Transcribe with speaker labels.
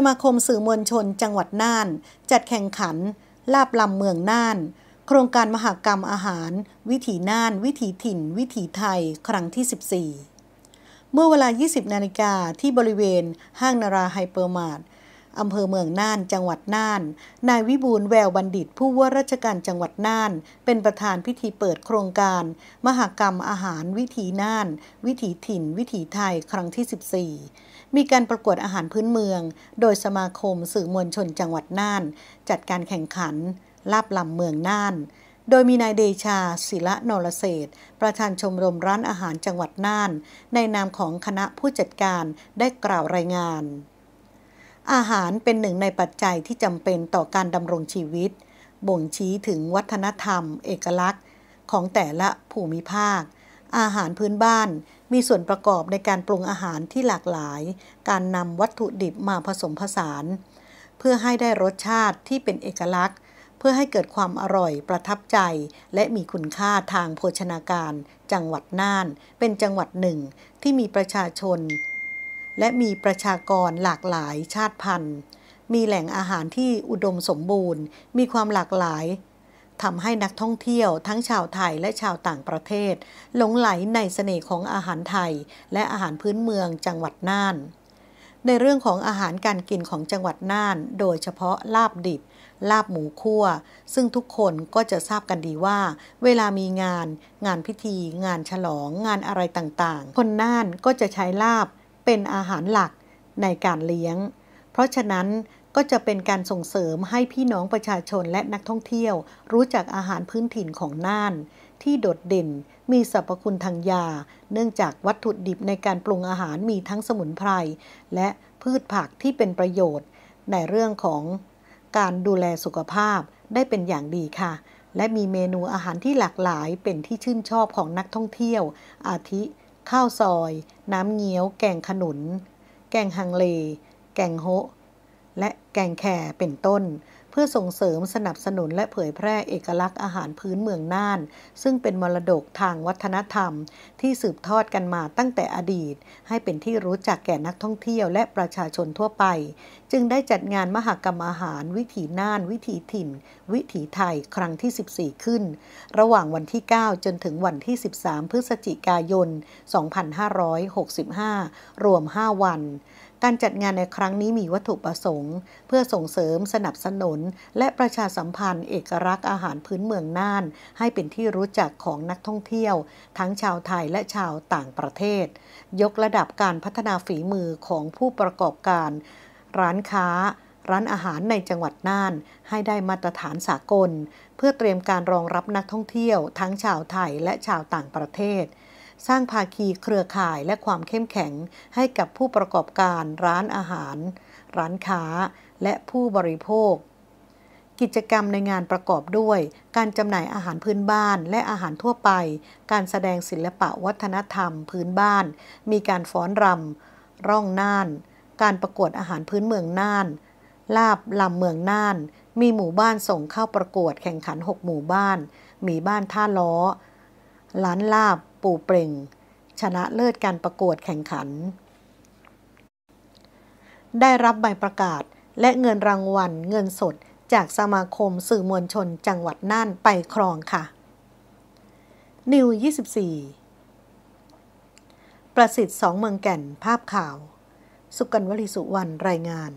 Speaker 1: สมาคมสื่อมวลชนจังหวัดน่าน จัดแข่งขัน ลาบลำเมืองน่าน โครงการมหากรรมอาหาร วิถีน่าน วิถีถิ่น วิถีไทย ครั้งที่ 14 เมื่อเวลา 20 นาฬิกาที่บริเวณห้างนาราไฮเปอร์มาร์ทอำเภอเมืองน่าน จังหวัดน่าน นายวิบูลแววบัณฑิตผู้ว่าราชการจังหวัดน่าน เป็นประธานพิธีเปิดโครงการ มหกรรมอาหารวิถีน่าน วิถีถิ่นวิถีไทยครั้งที่ 14 มีการประกวดอาหารพื้นเมือง โดยสมาคมสื่อมวลชนจังหวัดน่าน จัดการแข่งขันลาบลำเมืองน่าน โดยมีนายเดชา ศิละนรเศษประธานชมรมร้านอาหารจังหวัดน่าน ในนามของคณะผู้จัดการได้กล่าวรายงานอาหารเป็นหนึ่งในปัจจัยที่จำเป็นต่อการดำรงชีวิต บ่งชี้ถึงวัฒนธรรมเอกลักษณ์ ของแต่ละภูมิภาค อาหารพื้นบ้านมีส่วนประกอบในการปรุงอาหารที่หลากหลาย การนำวัตถุดิบมาผสมผสาน เพื่อให้ได้รสชาติที่เป็นเอกลักษณ์ เพื่อให้เกิดความอร่อยประทับใจ และมีคุณค่าทางโภชนาการ จังหวัดน่าน เป็นจังหวัดหนึ่งที่มีประชาชนและมีประชากรหลากหลายชาติพันธุ์ มีแหล่งอาหารที่อุดมสมบูรณ์ มีความหลากหลาย ทำให้นักท่องเที่ยวทั้งชาวไทยและชาวต่างประเทศ หลงไหลในเสน่ห์ของอาหารไทย และอาหารพื้นเมืองจังหวัดน่าน ในเรื่องของอาหารการกินของจังหวัดน่าน โดยเฉพาะลาบดิบ ลาบหมูคั่ว ซึ่งทุกคนก็จะทราบกันดีว่า เวลามีงาน งานพิธี งานฉลอง งานอะไรต่างๆ คนน่านก็จะใช้ลาบเป็นอาหารหลักในการเลี้ยง เพราะฉะนั้นก็จะเป็นการส่งเสริมให้พี่น้องประชาชนและนักท่องเที่ยว รู้จักอาหารพื้นถิ่นของน่าน ที่โดดเด่น มีสรรพคุณทางยา เนื่องจากวัตถุดิบในการปรุงอาหารมีทั้งสมุนไพรและพืชผักที่เป็นประโยชน์ ในเรื่องของการดูแลสุขภาพได้เป็นอย่างดีค่ะ และมีเมนูอาหารที่หลากหลาย เป็นที่ชื่นชอบของนักท่องเที่ยว อาทิข้าวซอย น้ำเงี้ยว แกงขนุน แกงฮังเล แกงโฮ และแกงแข่เป็นต้นพื่อส่งเสริมสนับสนุนและเผยแพร่เอกลักษณ์อาหารพื้นเมืองน่าน ซึ่งเป็นมรดกทางวัฒนธรรมที่สืบทอดกันมาตั้งแต่อดีตให้เป็นที่รู้จักแก่นักท่องเที่ยวและประชาชนทั่วไป จึงได้จัดงานมหกรรมอาหารวิถีน่านวิถีถิ่นวิถีไทยครั้งที่ 14 ขึ้น ระหว่างวันที่ 9 จนถึงวันที่ 13 พฤศจิกายน 2565 รวม 5 วันการจัดงานในครั้งนี้มีวัตถุประสงค์ เพื่อส่งเสริมสนับสนุนและประชาสัมพันธ์ เอกลักษณ์อาหารพื้นเมืองน่าน ให้เป็นที่รู้จักของนักท่องเที่ยว ทั้งชาวไทยและชาวต่างประเทศ ยกระดับการพัฒนาฝีมือของผู้ประกอบการ ร้านค้า ร้านอาหารในจังหวัดน่าน ให้ได้มาตรฐานสากล เพื่อเตรียมการรองรับนักท่องเที่ยว ทั้งชาวไทยและชาวต่างประเทศสร้างภาคีเครือข่ายและความเข้มแข็งให้กับผู้ประกอบการร้านอาหาร ร้านค้า และผู้บริโภค กิจกรรมในงานประกอบด้วย การจำหน่ายอาหารพื้นบ้าน และอาหารทั่วไป การแสดงศิลปะวัฒนธรรมพื้นบ้าน มีการฟ้อนรำร่องน่าน การประกวดอาหารพื้นเมืองน่าน ลาบ ลำ เมืองน่าน มีหมู่บ้านส่งเข้าประกวดแข่งขัน6หมู่บ้านมีบ้านท่าล้อร้านลาบปูเปล่ง ชนะเลิศการประกวดแข่งขัน ได้รับใบประกาศและเงินรางวัลเงินสดจากสมาคมสื่อมวลชนจังหวัดน่านไปครองค่ะ นิว 24 ประสิทธิ์สองเมืองแก่นภาพข่าว สุกันวลีสุวรรณรายงาน